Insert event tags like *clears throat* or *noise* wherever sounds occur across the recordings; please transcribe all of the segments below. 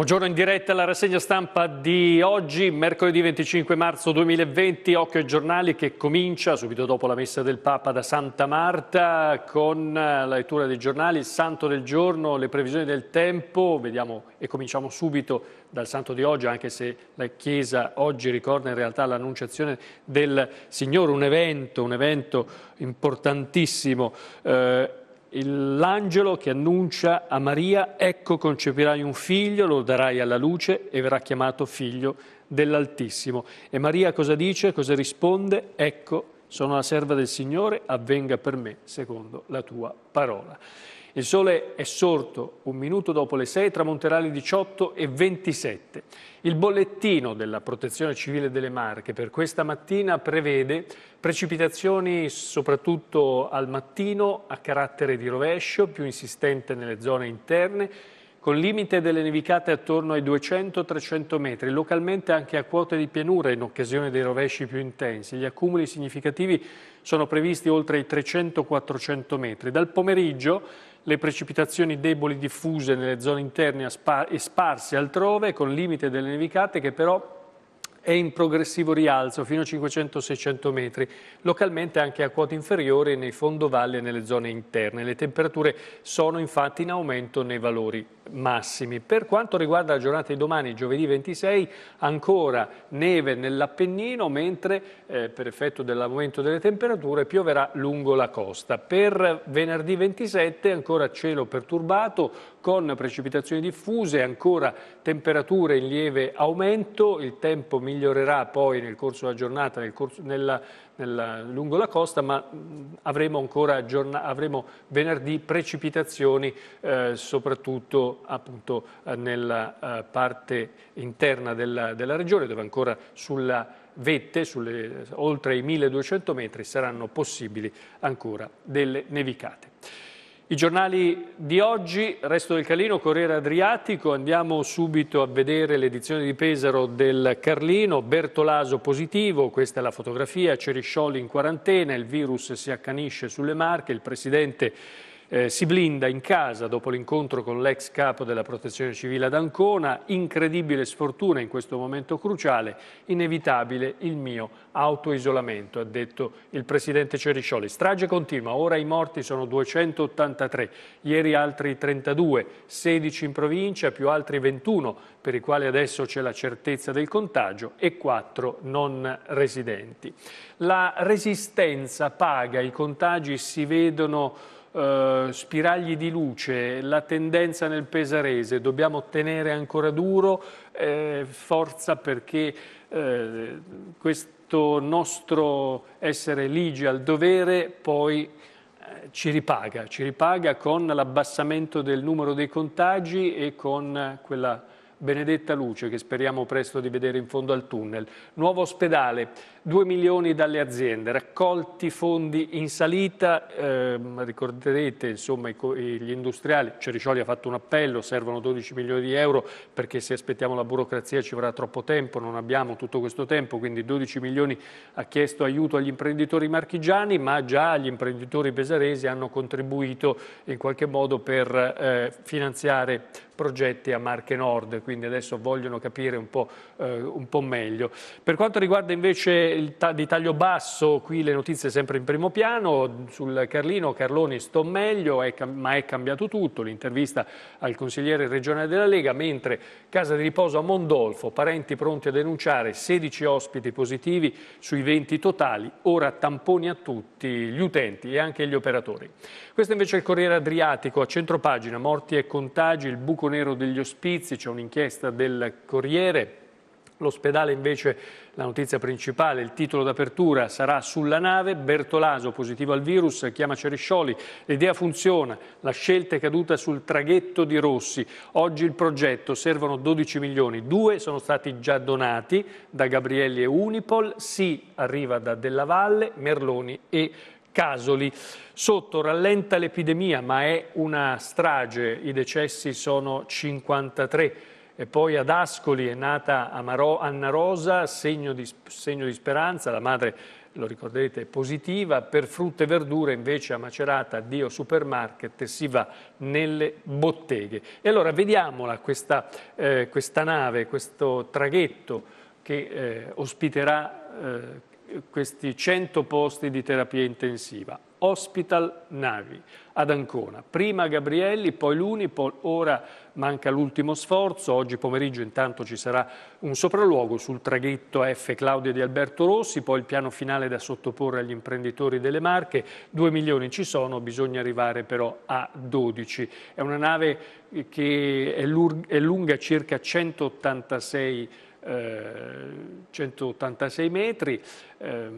Buongiorno in diretta alla rassegna stampa di oggi, mercoledì 25 marzo 2020, Occhio ai giornali che comincia subito dopo la messa del Papa da Santa Marta con la lettura dei giornali, il santo del giorno, le previsioni del tempo, vediamo e cominciamo subito dal santo di oggi, anche se la Chiesa oggi ricorda in realtà l'annunciazione del Signore, un evento, un evento importantissimo. Eh, l'angelo che annuncia a Maria, ecco concepirai un figlio, lo darai alla luce e verrà chiamato figlio dell'Altissimo. E Maria cosa dice, cosa risponde? Ecco, sono la serva del Signore, avvenga per me secondo la tua parola. Il sole è sorto un minuto dopo le 6, tramonterà alle 18 e 27. Il bollettino della Protezione Civile delle Marche per questa mattina prevede precipitazioni soprattutto al mattino a carattere di rovescio, più insistente nelle zone interne, con limite delle nevicate attorno ai 200-300 metri, localmente anche a quote di pianura in occasione dei rovesci più intensi. Gli accumuli significativi sono previsti oltre i 300-400 metri. Dal pomeriggio le precipitazioni deboli diffuse nelle zone interne e sparse altrove con limite delle nevicate che però è in progressivo rialzo fino a 500-600 metri, localmente anche a quote inferiori nei fondovalli e nelle zone interne. Le temperature sono infatti in aumento nei valori massimi. Per quanto riguarda la giornata di domani, giovedì 26, ancora neve nell'Appennino, mentre eh, per effetto dell'aumento delle temperature pioverà lungo la costa. Per venerdì 27 ancora cielo perturbato con precipitazioni diffuse, ancora temperature in lieve aumento, il tempo migliore migliorerà poi nel corso della giornata, nel corso, nella, nella, lungo la costa, ma avremo ancora avremo venerdì precipitazioni eh, soprattutto appunto, eh, nella eh, parte interna della, della regione dove ancora sulla vette sulle, oltre i 1200 metri saranno possibili ancora delle nevicate. I giornali di oggi, Resto del Carlino, Corriere Adriatico, andiamo subito a vedere l'edizione di Pesaro del Carlino, Bertolaso positivo, questa è la fotografia, Ceriscioli in quarantena, il virus si accanisce sulle marche, il presidente eh, si blinda in casa dopo l'incontro con l'ex capo della protezione civile ad Ancona, incredibile sfortuna in questo momento cruciale, inevitabile il mio autoisolamento, ha detto il presidente Ceriscioli. Strage continua, ora i morti sono 283, ieri altri 32, 16 in provincia, più altri 21 per i quali adesso c'è la certezza del contagio e 4 non residenti. La resistenza paga, i contagi si vedono eh, spiragli di luce, la tendenza nel pesarese, dobbiamo tenere ancora duro, eh, forza perché eh, questo nostro essere ligi al dovere poi eh, ci ripaga, ci ripaga con l'abbassamento del numero dei contagi e con quella benedetta luce che speriamo presto di vedere in fondo al tunnel. Nuovo ospedale, 2 milioni dalle aziende, raccolti fondi in salita, eh, ricorderete insomma, gli industriali, Cericioli ha fatto un appello, servono 12 milioni di euro perché se aspettiamo la burocrazia ci vorrà troppo tempo, non abbiamo tutto questo tempo, quindi 12 milioni ha chiesto aiuto agli imprenditori marchigiani, ma già gli imprenditori pesaresi hanno contribuito in qualche modo per eh, finanziare progetti a Marche Nord, quindi adesso vogliono capire un po', eh, un po meglio. Per quanto riguarda invece notizie di taglio basso, qui le notizie sempre in primo piano, sul Carlino, Carloni sto meglio, è, ma è cambiato tutto, l'intervista al consigliere regionale della Lega, mentre casa di riposo a Mondolfo, parenti pronti a denunciare 16 ospiti positivi sui 20 totali, ora tamponi a tutti gli utenti e anche gli operatori. Questo invece è il Corriere Adriatico, a centropagina, morti e contagi, il buco nero degli ospizi, c'è un'inchiesta del Corriere, L'ospedale invece, la notizia principale, il titolo d'apertura sarà sulla nave, Bertolaso positivo al virus, chiama Ceriscioli, l'idea funziona, la scelta è caduta sul traghetto di Rossi, oggi il progetto servono 12 milioni, due sono stati già donati da Gabrielli e Unipol, sì arriva da Della Valle, Merloni e Casoli. Sotto rallenta l'epidemia ma è una strage, i decessi sono 53 e poi ad Ascoli è nata Anna Rosa, segno di, segno di speranza, la madre lo ricorderete, è positiva, per frutta e verdura invece a Macerata, Dio Supermarket, si va nelle botteghe. E allora vediamola questa, eh, questa nave, questo traghetto che eh, ospiterà eh, questi 100 posti di terapia intensiva. Hospital Navy ad Ancona. Prima Gabrielli, poi l'Unipol, ora manca l'ultimo sforzo. Oggi pomeriggio intanto ci sarà un sopralluogo sul traghetto F Claudio di Alberto Rossi, poi il piano finale da sottoporre agli imprenditori delle Marche. Due milioni ci sono, bisogna arrivare però a 12. È una nave che è lunga circa 186 186 eh, metri, eh,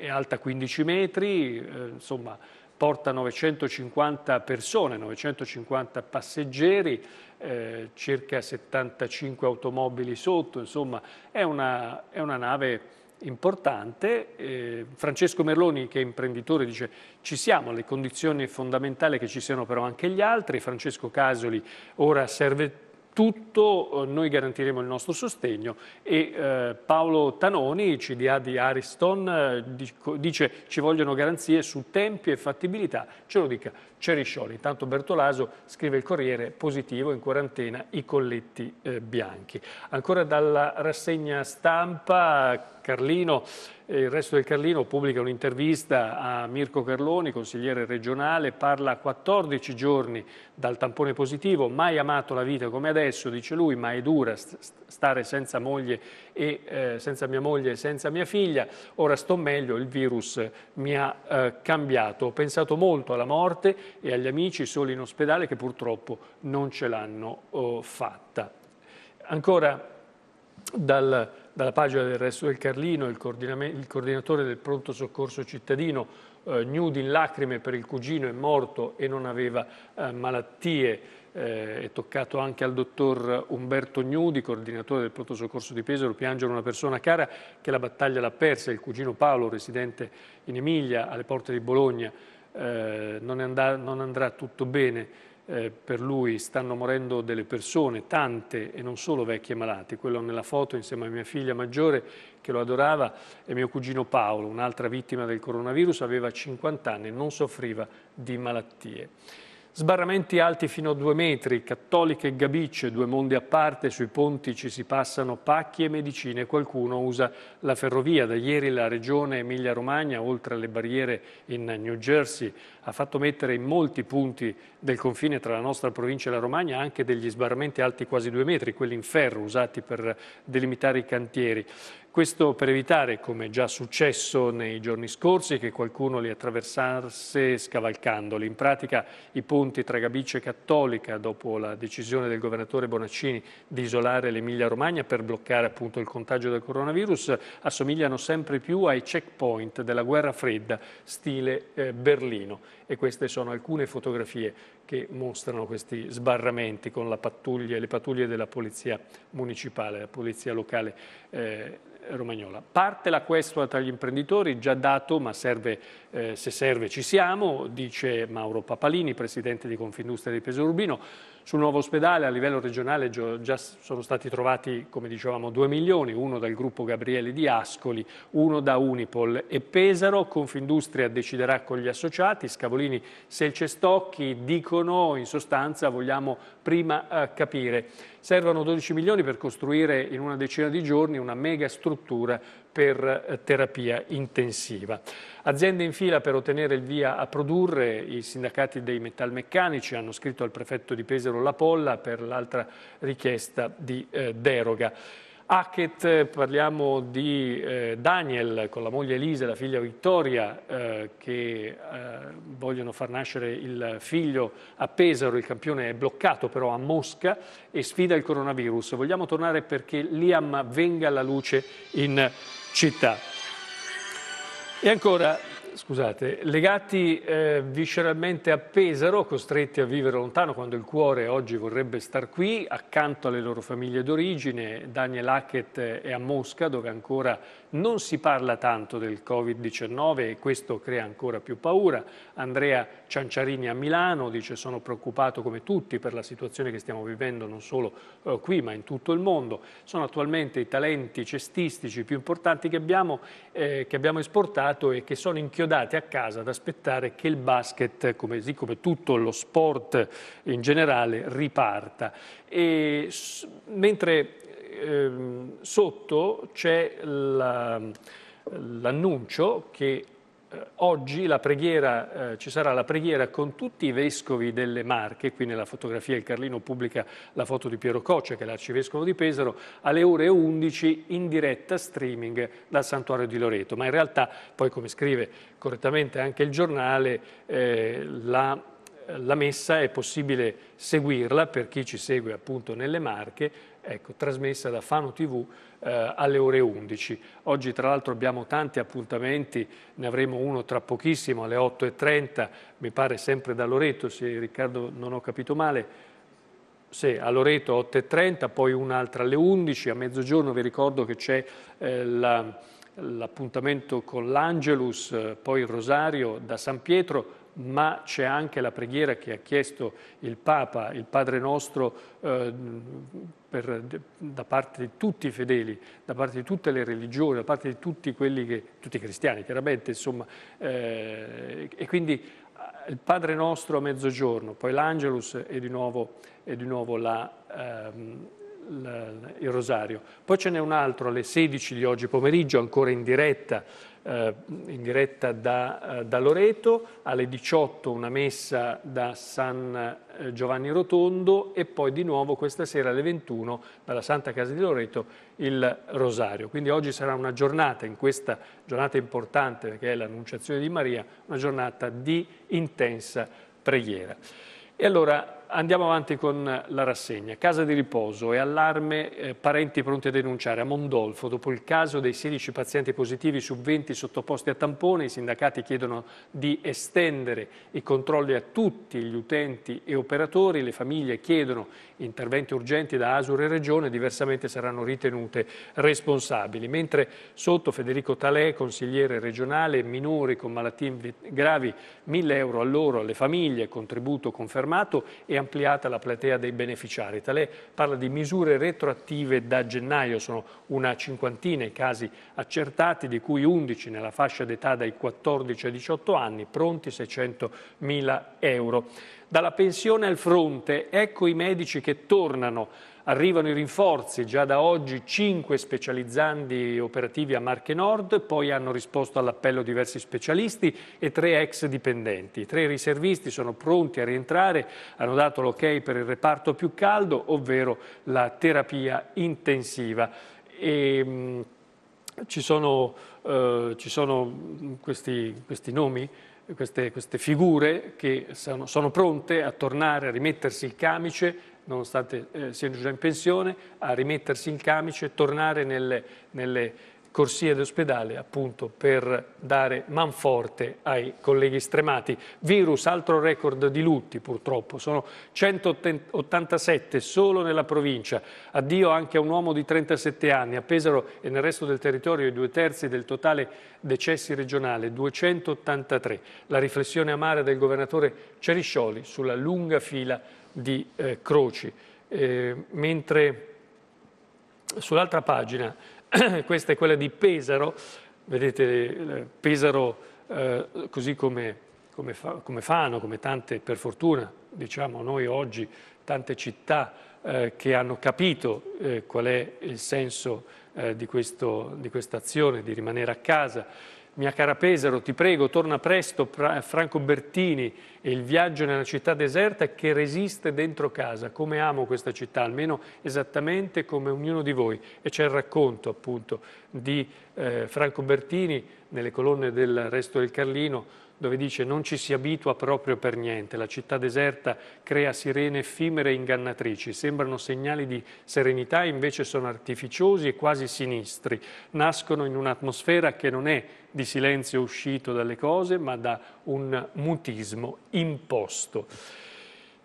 è alta 15 metri, eh, insomma porta 950 persone, 950 passeggeri, eh, circa 75 automobili sotto, insomma è una, è una nave importante. Eh, Francesco Merloni, che è imprenditore, dice ci siamo, le condizioni fondamentali che ci siano però anche gli altri. Francesco Casoli ora serve tutto eh, noi garantiremo il nostro sostegno e eh, Paolo Tanoni, CDA di Ariston, eh, dice ci vogliono garanzie su tempi e fattibilità, ce lo dica Ceriscioli. Intanto Bertolaso scrive il Corriere positivo in quarantena i colletti eh, bianchi. Ancora dalla rassegna stampa Carlino, il resto del Carlino pubblica un'intervista a Mirko Carloni, consigliere regionale, parla 14 giorni dal tampone positivo, mai amato la vita come adesso, dice lui, ma è dura stare senza moglie e eh, senza mia moglie e senza mia figlia, ora sto meglio, il virus mi ha eh, cambiato, ho pensato molto alla morte e agli amici soli in ospedale che purtroppo non ce l'hanno oh, fatta. Ancora dal dalla pagina del Resto del Carlino, il, il coordinatore del pronto soccorso cittadino, eh, nudo in lacrime per il cugino, è morto e non aveva eh, malattie. Eh, è toccato anche al dottor Umberto Gnudi, coordinatore del pronto soccorso di Pesaro, piangere una persona cara che la battaglia l'ha persa, il cugino Paolo, residente in Emilia, alle porte di Bologna, eh, non, andrà, non andrà tutto bene eh, per lui stanno morendo delle persone, tante e non solo vecchie malate, quello nella foto insieme a mia figlia maggiore che lo adorava e mio cugino Paolo, un'altra vittima del coronavirus, aveva 50 anni e non soffriva di malattie. Sbarramenti alti fino a due metri, cattoliche e gabicce, due mondi a parte, sui ponti ci si passano pacchi e medicine, qualcuno usa la ferrovia. Da ieri la regione Emilia-Romagna, oltre alle barriere in New Jersey, ha fatto mettere in molti punti del confine tra la nostra provincia e la Romagna anche degli sbarramenti alti quasi due metri, quelli in ferro usati per delimitare i cantieri. Questo per evitare, come già successo nei giorni scorsi, che qualcuno li attraversasse scavalcandoli. In pratica i ponti tra Gabice e Cattolica, dopo la decisione del governatore Bonaccini di isolare l'Emilia-Romagna per bloccare appunto il contagio del coronavirus, assomigliano sempre più ai checkpoint della guerra fredda, stile eh, Berlino e queste sono alcune fotografie che mostrano questi sbarramenti con pattuglia, le pattuglie della polizia municipale, la polizia locale eh, romagnola. Parte la questua tra gli imprenditori, già dato, ma serve, eh, se serve ci siamo, dice Mauro Papalini, presidente di Confindustria di Peso Urbino. Sul nuovo ospedale a livello regionale già sono stati trovati, come dicevamo, 2 milioni, uno dal gruppo Gabriele di Ascoli, uno da Unipol e Pesaro. Confindustria deciderà con gli associati, Scavolini, Selcestocchi, dicono in sostanza vogliamo prima eh, capire Servono 12 milioni per costruire in una decina di giorni una mega struttura per eh, terapia intensiva. Aziende in fila per ottenere il via a produrre, i sindacati dei metalmeccanici hanno scritto al prefetto di Pesaro La Polla per l'altra richiesta di eh, deroga. Hackett, eh, parliamo di eh, Daniel con la moglie Elisa e la figlia Vittoria eh, che eh, vogliono far nascere il figlio a Pesaro, il campione è bloccato però a Mosca e sfida il coronavirus. Vogliamo tornare perché Liam venga alla luce in città. E ancora scusate, legati eh, visceralmente a Pesaro, costretti a vivere lontano quando il cuore oggi vorrebbe star qui, accanto alle loro famiglie d'origine, Daniel Hackett è eh, a Mosca dove ancora non si parla tanto del Covid-19 e questo crea ancora più paura. Andrea Cianciarini a Milano dice sono preoccupato come tutti per la situazione che stiamo vivendo non solo eh, qui ma in tutto il mondo. Sono attualmente i talenti cestistici più importanti che abbiamo, eh, che abbiamo esportato e che sono inchiodati a casa ad aspettare che il basket, così come, come tutto lo sport in generale, riparta. E, mentre ehm, sotto c'è l'annuncio che eh, oggi preghiera, eh, ci sarà la preghiera con tutti i vescovi delle Marche, qui nella fotografia il Carlino pubblica la foto di Piero Coccia, che è l'arcivescovo di Pesaro, alle ore 11 in diretta streaming dal santuario di Loreto. Ma in realtà, poi come scrive correttamente anche il giornale, eh, la la messa è possibile seguirla per chi ci segue appunto nelle Marche, ecco, trasmessa da Fano TV eh, alle ore 11. Oggi tra l'altro abbiamo tanti appuntamenti, ne avremo uno tra pochissimo alle 8.30, mi pare sempre da Loreto, se Riccardo non ho capito male, sì, a Loreto 8.30, poi un'altra alle 11, a mezzogiorno vi ricordo che c'è eh, l'appuntamento la, con l'Angelus, eh, poi il Rosario da San Pietro, ma c'è anche la preghiera che ha chiesto il Papa, il Padre nostro, eh, per, da parte di tutti i fedeli, da parte di tutte le religioni, da parte di tutti quelli che, tutti i cristiani chiaramente, insomma, eh, e quindi eh, il Padre nostro a mezzogiorno, poi l'Angelus e di nuovo, e di nuovo la, ehm, il Rosario. Poi ce n'è un altro alle 16 di oggi pomeriggio, ancora in diretta, eh, in diretta da, eh, da, Loreto, alle 18 una messa da San eh, Giovanni Rotondo e poi di nuovo questa sera alle 21 dalla Santa Casa di Loreto il Rosario. Quindi oggi sarà una giornata, in questa giornata importante che è l'Annunciazione di Maria, una giornata di intensa preghiera. E allora Andiamo avanti con la rassegna. Casa di riposo e allarme, eh, parenti pronti a denunciare. A Mondolfo, dopo il caso dei 16 pazienti positivi su 20 sottoposti a tampone, i sindacati chiedono di estendere i controlli a tutti gli utenti e operatori. Le famiglie chiedono interventi urgenti da Asur e Regione, diversamente saranno ritenute responsabili. Mentre sotto Federico Talè, consigliere regionale, minori con malattie gravi, 1.000 euro a loro, alle famiglie, contributo confermato e ampliata la platea dei beneficiari. Tale parla di misure retroattive da gennaio, sono una cinquantina i casi accertati, di cui 11 nella fascia d'età dai 14 ai 18 anni, pronti 600 mila euro. Dalla pensione al fronte, ecco i medici che tornano Arrivano i rinforzi, già da oggi cinque specializzandi operativi a Marche Nord, poi hanno risposto all'appello diversi specialisti e tre ex dipendenti. I tre riservisti sono pronti a rientrare, hanno dato l'ok per il reparto più caldo, ovvero la terapia intensiva. E, mh, mm, ci, sono, eh, ci sono, questi, questi nomi? Queste, queste, figure che sono, sono, pronte a tornare, a rimettersi il camice nonostante eh, siano già in pensione, a rimettersi in camice, e tornare nelle, nelle corsie d'ospedale appunto per dare manforte ai colleghi stremati. Virus, altro record di lutti purtroppo, sono 187 solo nella provincia. Addio anche a un uomo di 37 anni. A Pesaro e nel resto del territorio i due terzi del totale decessi regionale, 283. La riflessione amara del governatore Ceriscioli sulla lunga fila di eh, Croci. Eh, mentre sull'altra pagina, *clears throat* questa è quella di Pesaro, vedete eh, Pesaro eh, così come, come, fa, come, fanno, come tante per fortuna, diciamo noi oggi, tante città eh, che hanno capito eh, qual è il senso eh, di, questo, di questa azione, di rimanere a casa mia cara Pesaro, ti prego, torna presto Franco Bertini e il viaggio nella città deserta che resiste dentro casa. Come amo questa città, almeno esattamente come ognuno di voi. E c'è il racconto appunto di eh, Franco Bertini nelle colonne del Resto del Carlino dove dice non ci si abitua proprio per niente, la città deserta crea sirene effimere e ingannatrici, sembrano segnali di serenità invece sono artificiosi e quasi sinistri, nascono in un'atmosfera che non è di silenzio uscito dalle cose ma da un mutismo imposto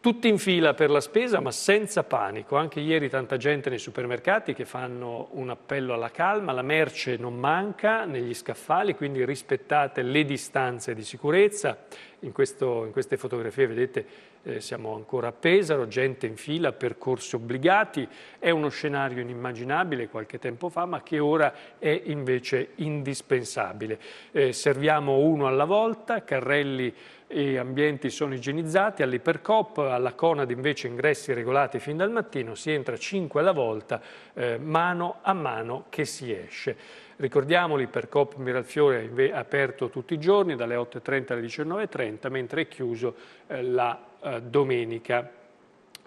tutti in fila per la spesa ma senza panico, anche ieri tanta gente nei supermercati che fanno un appello alla calma, la merce non manca negli scaffali, quindi rispettate le distanze di sicurezza, in, questo, in queste fotografie vedete eh, siamo ancora a Pesaro, gente in fila, percorsi obbligati, è uno scenario inimmaginabile qualche tempo fa ma che ora è invece indispensabile. Eh, serviamo uno alla volta, carrelli e ambienti sono igienizzati, all'Ipercop, alla Conad invece ingressi regolati fin dal mattino, si entra 5 alla volta, eh, mano a mano che si esce. Ricordiamo l'Ipercop Miralfiore è aperto tutti i giorni dalle 8.30 alle 19.30, mentre è chiuso eh, la eh, domenica.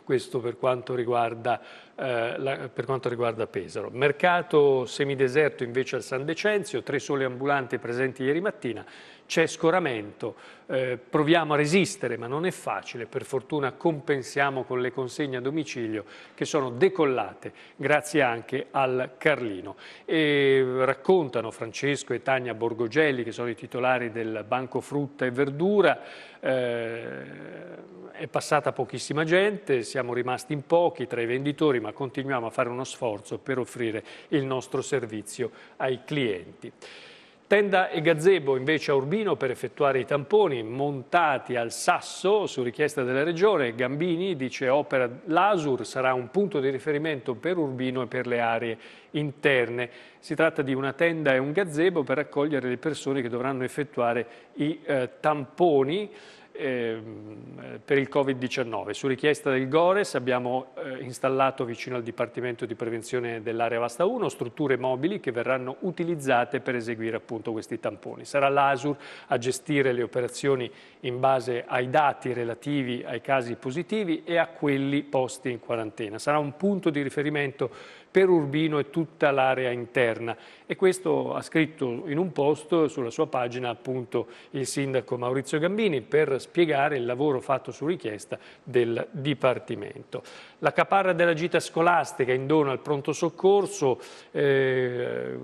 Questo per quanto riguarda eh, la, per quanto riguarda Pesaro. Mercato semideserto invece al San Decenzio, tre sole ambulanti presenti ieri mattina, c'è scoramento, eh, proviamo a resistere ma non è facile, per fortuna compensiamo con le consegne a domicilio che sono decollate grazie anche al Carlino. E raccontano Francesco e Tania Borgogelli che sono i titolari del Banco Frutta e Verdura, eh, è passata pochissima gente, siamo rimasti in pochi tra i venditori ma ma continuiamo a fare uno sforzo per offrire il nostro servizio ai clienti. Tenda e gazebo invece a Urbino per effettuare i tamponi montati al sasso su richiesta della Regione. Gambini dice opera l'Asur sarà un punto di riferimento per Urbino e per le aree interne. Si tratta di una tenda e un gazebo per accogliere le persone che dovranno effettuare i eh, tamponi eh, per il Covid-19. Su richiesta del GORES abbiamo eh, installato vicino al Dipartimento di Prevenzione dell'Area Vasta 1 strutture mobili che verranno utilizzate per eseguire appunto questi tamponi. Sarà l'ASUR a gestire le operazioni in base ai dati relativi ai casi positivi e a quelli posti in quarantena. Sarà un punto di riferimento per Urbino e tutta l'area interna e questo ha scritto in un post sulla sua pagina appunto il sindaco Maurizio Gambini per spiegare il lavoro fatto su richiesta del Dipartimento. La caparra della gita scolastica in dono al pronto soccorso, eh,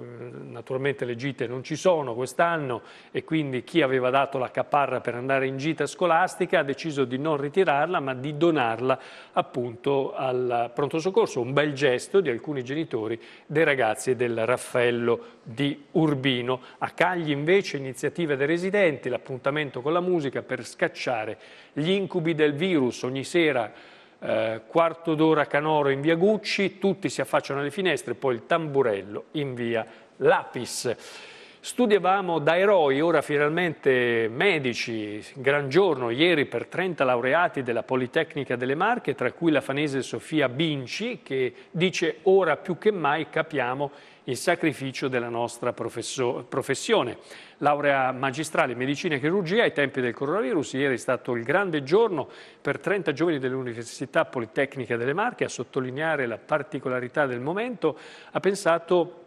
naturalmente le gite non ci sono quest'anno e quindi chi aveva dato la caparra per andare in gita scolastica ha deciso di non ritirarla ma di donarla appunto al pronto soccorso, un bel gesto di alcuni genitori dei ragazzi del Raffaello quello di Urbino. A Cagli invece iniziativa dei residenti, l'appuntamento con la musica per scacciare gli incubi del virus. Ogni sera eh, quarto d'ora Canoro in via Gucci, tutti si affacciano alle finestre, poi il tamburello in via Lapis. Studiavamo da eroi, ora finalmente medici, gran giorno ieri per 30 laureati della Politecnica delle Marche, tra cui la fanese Sofia Binci, che dice ora più che mai capiamo il sacrificio della nostra professione. Laurea magistrale in medicina e chirurgia ai tempi del coronavirus, ieri è stato il grande giorno per 30 giovani dell'Università Politecnica delle Marche, a sottolineare la particolarità del momento, ha pensato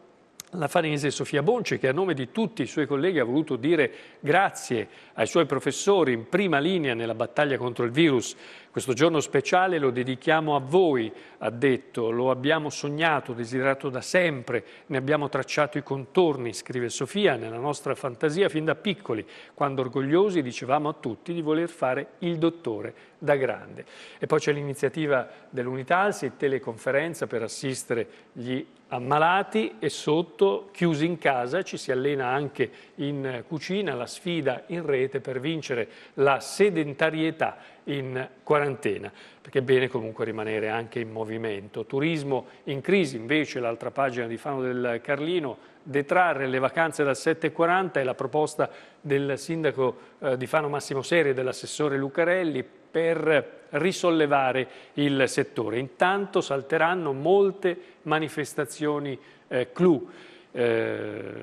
la Farinese Sofia Bonci, che a nome di tutti i suoi colleghi ha voluto dire grazie ai suoi professori in prima linea nella battaglia contro il virus questo giorno speciale lo dedichiamo a voi, ha detto, lo abbiamo sognato, desiderato da sempre, ne abbiamo tracciato i contorni, scrive Sofia, nella nostra fantasia fin da piccoli, quando orgogliosi dicevamo a tutti di voler fare il dottore da grande. E poi c'è l'iniziativa dell'Unitalsi, teleconferenza per assistere gli ammalati e sotto, chiusi in casa, ci si allena anche in cucina, la sfida in rete per vincere la sedentarietà in quarantena, perché è bene comunque rimanere anche in movimento. Turismo in crisi, invece, l'altra pagina di Fano del Carlino, detrarre le vacanze dal 7.40 è la proposta del sindaco eh, di Fano Massimo Seri e dell'assessore Lucarelli per risollevare il settore. Intanto salteranno molte manifestazioni eh, clou. Eh,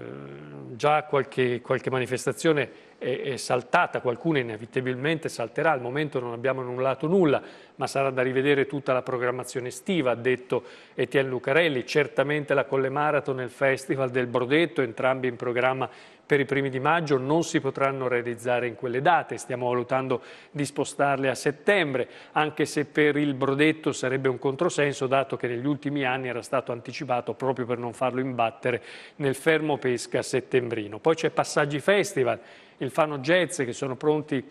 già qualche, qualche manifestazione è, è saltata, qualcuna inevitabilmente salterà, al momento non abbiamo annullato nulla, ma sarà da rivedere tutta la programmazione estiva, ha detto Etienne Lucarelli, certamente la Colle Marathon e il Festival del Brodetto, entrambi in programma per i primi di maggio non si potranno realizzare in quelle date, stiamo valutando di spostarle a settembre, anche se per il Brodetto sarebbe un controsenso, dato che negli ultimi anni era stato anticipato proprio per non farlo imbattere nel fermo pesca settembrino. Poi c'è Passaggi Festival, il Fano Jazz che sono pronti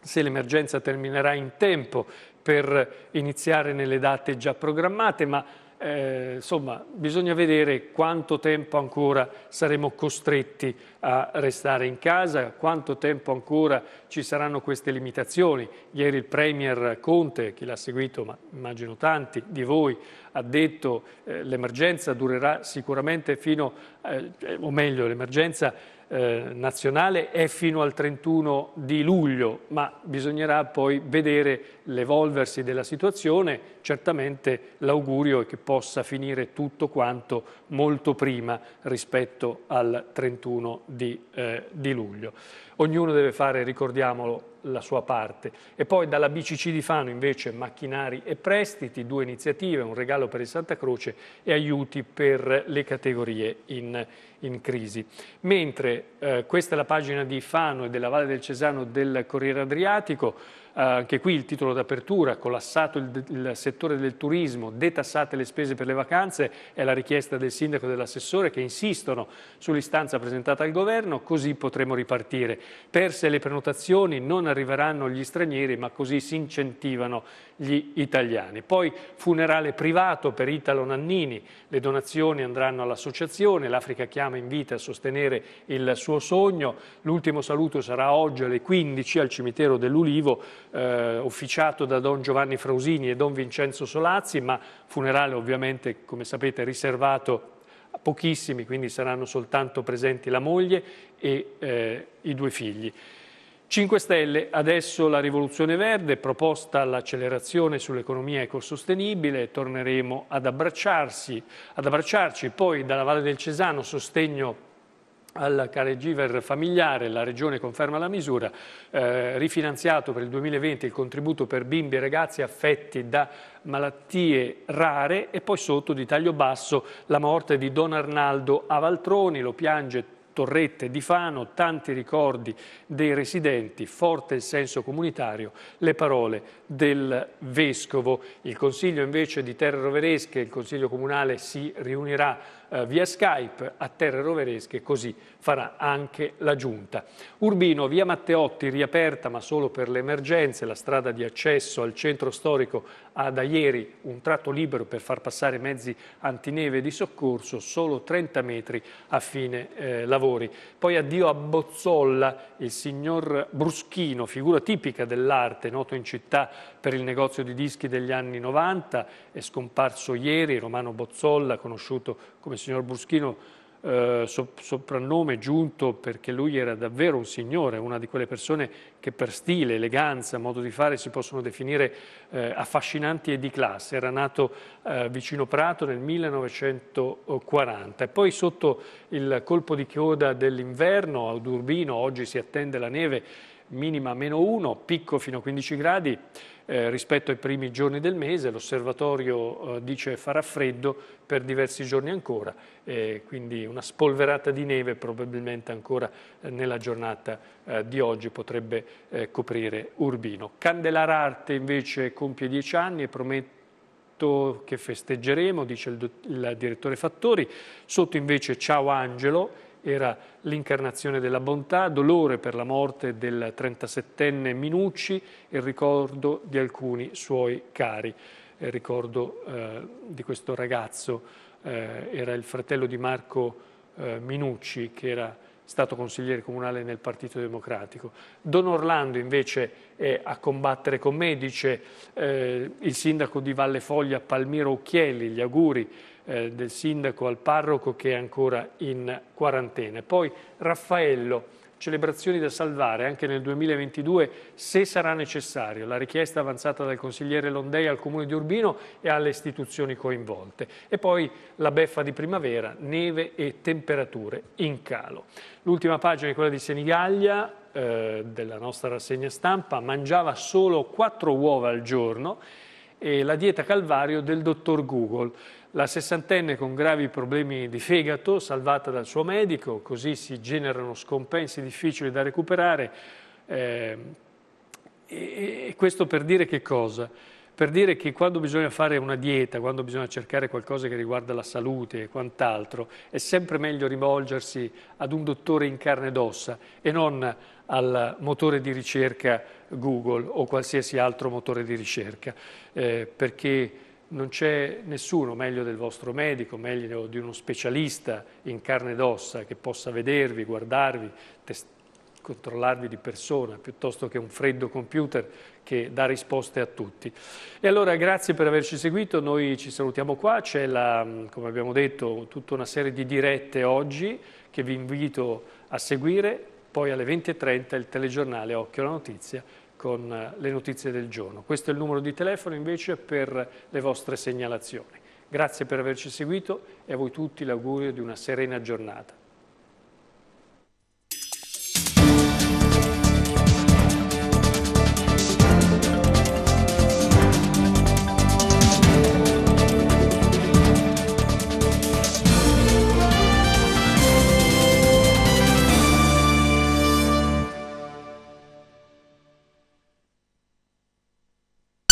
se l'emergenza terminerà in tempo per iniziare nelle date già programmate, ma eh, insomma bisogna vedere quanto tempo ancora saremo costretti a restare in casa, quanto tempo ancora ci saranno queste limitazioni. Ieri il Premier Conte, chi l'ha seguito, ma immagino tanti di voi, ha detto eh, l'emergenza durerà sicuramente fino, eh, o meglio l'emergenza eh, nazionale è fino al 31 di luglio, ma bisognerà poi vedere l'evolversi della situazione, certamente l'augurio è che possa finire tutto quanto molto prima rispetto al 31 di, eh, di luglio. Ognuno deve fare, ricordiamolo, la sua parte. E poi dalla BCC di Fano invece macchinari e prestiti, due iniziative, un regalo per il Santa Croce e aiuti per le categorie in in crisi. Mentre eh, questa è la pagina di Fano e della Valle del Cesano del Corriere Adriatico, eh, anche qui il titolo d'apertura, collassato il, il, settore del turismo, detassate le spese per le vacanze, è la richiesta del sindaco e dell'assessore che insistono sull'istanza presentata al governo, così potremo ripartire. Perse le prenotazioni, non arriveranno gli stranieri, ma così si incentivano gli italiani. Poi funerale privato per Italo Nannini, le donazioni andranno all'associazione, l'Africa chiama siamo in vita a sostenere il suo sogno. L'ultimo saluto sarà oggi alle 15 al cimitero dell'Ulivo, eh, officiato da Don Giovanni Frausini e Don Vincenzo Solazzi, ma funerale ovviamente, come sapete, riservato a pochissimi, quindi saranno soltanto presenti la moglie e eh, i due figli. 5 Stelle, adesso la rivoluzione verde, proposta all'accelerazione sull'economia ecosostenibile, torneremo ad, ad abbracciarci, poi dalla Valle del Cesano sostegno al caregiver familiare, la Regione conferma la misura, eh, rifinanziato per il 2020 il contributo per bimbi e ragazzi affetti da malattie rare e poi sotto di taglio basso la morte di Don Arnaldo Avaltroni, lo piange Torrette di Fano, tanti ricordi dei residenti, forte il senso comunitario, le parole del Vescovo. Il Consiglio invece di Terre Roveresche, il Consiglio Comunale si riunirà eh, via Skype a Terre Roveresche, così farà anche la Giunta. Urbino, via Matteotti riaperta ma solo per le emergenze, la strada di accesso al centro storico ha da ieri un tratto libero per far passare mezzi antineve di soccorso, solo 30 metri a fine eh, lavori. Poi addio a Bozzolla, il signor Bruschino, figura tipica dell'arte, noto in città per il negozio di dischi degli anni 90, è scomparso ieri Romano Bozzolla, conosciuto come il signor Bruschino eh, so, soprannome giunto perché lui era davvero un signore, una di quelle persone che per stile, eleganza, modo di fare si possono definire eh, affascinanti e di classe. Era nato eh, vicino Prato nel 1940 e poi sotto il colpo di chioda dell'inverno ad Urbino, oggi si attende la neve minima meno 1, picco fino a 15 gradi, eh, rispetto ai primi giorni del mese, l'osservatorio eh, dice farà freddo per diversi giorni ancora, eh, quindi una spolverata di neve probabilmente ancora eh, nella giornata eh, di oggi potrebbe eh, coprire Urbino. Candelar Arte invece compie dieci anni e promette che festeggeremo, dice il, il direttore Fattori, sotto invece Ciao Angelo, era l'incarnazione della bontà, dolore per la morte del 37enne Minucci il ricordo di alcuni suoi cari. Il eh, ricordo eh, di questo ragazzo eh, era il fratello di Marco eh, Minucci che era stato consigliere comunale nel Partito Democratico. Don Orlando invece è a combattere con me, dice eh, il sindaco di Valle Foglia Palmiro Occhielli, gli auguri eh, del sindaco al parroco che è ancora in quarantena. Poi Raffaello, celebrazioni da salvare anche nel 2022 se sarà necessario. La richiesta avanzata dal consigliere Londei al comune di Urbino e alle istituzioni coinvolte. E poi la beffa di primavera, neve e temperature in calo. L'ultima pagina è quella di Senigallia eh, della nostra rassegna stampa, mangiava solo quattro uova al giorno e la dieta calvario del dottor Google. La sessantenne con gravi problemi di fegato, salvata dal suo medico, così si generano scompensi difficili da recuperare. Eh, e, questo per dire che cosa? Per dire che quando bisogna fare una dieta, quando bisogna cercare qualcosa che riguarda la salute e quant'altro, è sempre meglio rivolgersi ad un dottore in carne ed ossa e non al motore di ricerca Google o qualsiasi altro motore di ricerca, eh, perché non c'è nessuno meglio del vostro medico, meglio di uno specialista in carne ed ossa che possa vedervi, guardarvi, test- controllarvi di persona, piuttosto che un freddo computer che dà risposte a tutti. E allora grazie per averci seguito, noi ci salutiamo qua, c'è la, come abbiamo detto tutta una serie di dirette oggi che vi invito a seguire poi alle 20.30 il telegiornale Occhio alla Notizia con eh, le notizie del giorno. Questo è il numero di telefono invece per le vostre segnalazioni. Grazie per averci seguito e a voi tutti l'augurio di una serena giornata.